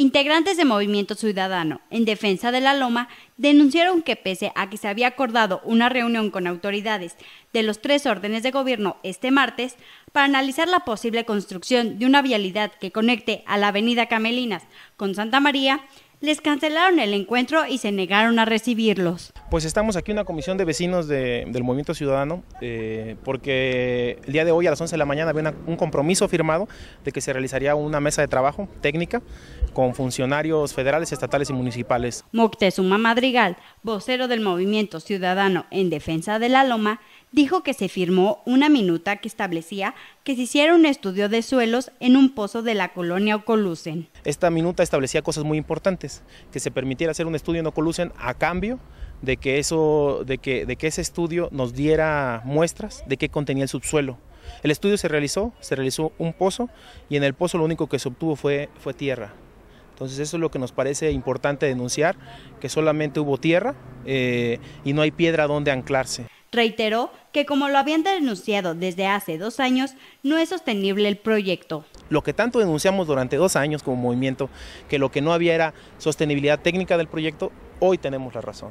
Integrantes de Movimiento Ciudadano en Defensa de la Loma denunciaron que pese a que se había acordado una reunión con autoridades de los tres órdenes de gobierno este martes para analizar la posible construcción de una vialidad que conecte a la avenida Camelinas con Santa María, les cancelaron el encuentro y se negaron a recibirlos. Pues estamos aquí una comisión de vecinos del Movimiento Ciudadano, eh, porque el día de hoy a las 11 de la mañana había un compromiso firmado de que se realizaría una mesa de trabajo técnica con funcionarios federales, estatales y municipales. Moctezuma Madrigal, vocero del Movimiento Ciudadano en Defensa de la Loma, dijo que se firmó una minuta que establecía que se hiciera un estudio de suelos en un pozo de la colonia Ocolucen. Esta minuta establecía cosas muy importantes, que se permitiera hacer un estudio en Ocolucen a cambio de que, eso, de que, ese estudio nos diera muestras de qué contenía el subsuelo. El estudio se realizó, se realizó un pozo y en el pozo lo único que se obtuvo fue, tierra. Entonces eso es lo que nos parece importante denunciar, que solamente hubo tierra eh, y no hay piedra donde anclarse. Reiteró que como lo habían denunciado desde hace dos años, no es sostenible el proyecto. Lo que tanto denunciamos durante dos años como movimiento, que lo que no había era sostenibilidad técnica del proyecto, hoy tenemos la razón.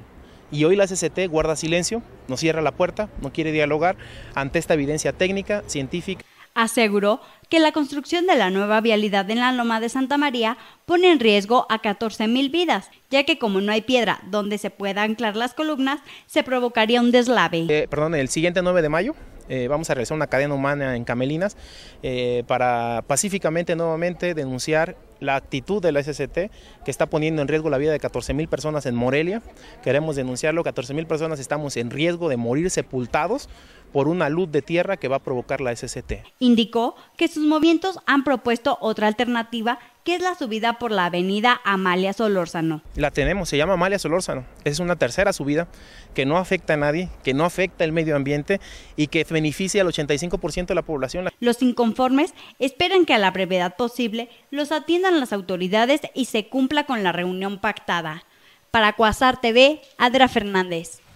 Y hoy la CCT guarda silencio, no cierra la puerta, no quiere dialogar ante esta evidencia técnica, científica. Aseguró que la construcción de la nueva vialidad en la Loma de Santa María pone en riesgo a 14.000 vidas, ya que como no hay piedra donde se pueda anclar las columnas, se provocaría un deslave. Eh, perdón, el siguiente 9 de mayo eh, vamos a realizar una cadena humana en Camelinas eh, para pacíficamente nuevamente denunciar la actitud de la SCT que está poniendo en riesgo la vida de 14.000 personas en Morelia. Queremos denunciarlo, 14.000 personas estamos en riesgo de morir sepultados por una luz de tierra que va a provocar la SCT. Indicó que sus movimientos han propuesto otra alternativa que es la subida por la avenida Amalia Solórzano. La tenemos, se llama Amalia Solórzano. Es una tercera subida que no afecta a nadie, que no afecta el medio ambiente y que beneficia al 85% de la población. Los inconformes esperan que a la brevedad posible los atiendan las autoridades y se cumpla con la reunión pactada. Para Cuasar TV, Adra Fernández.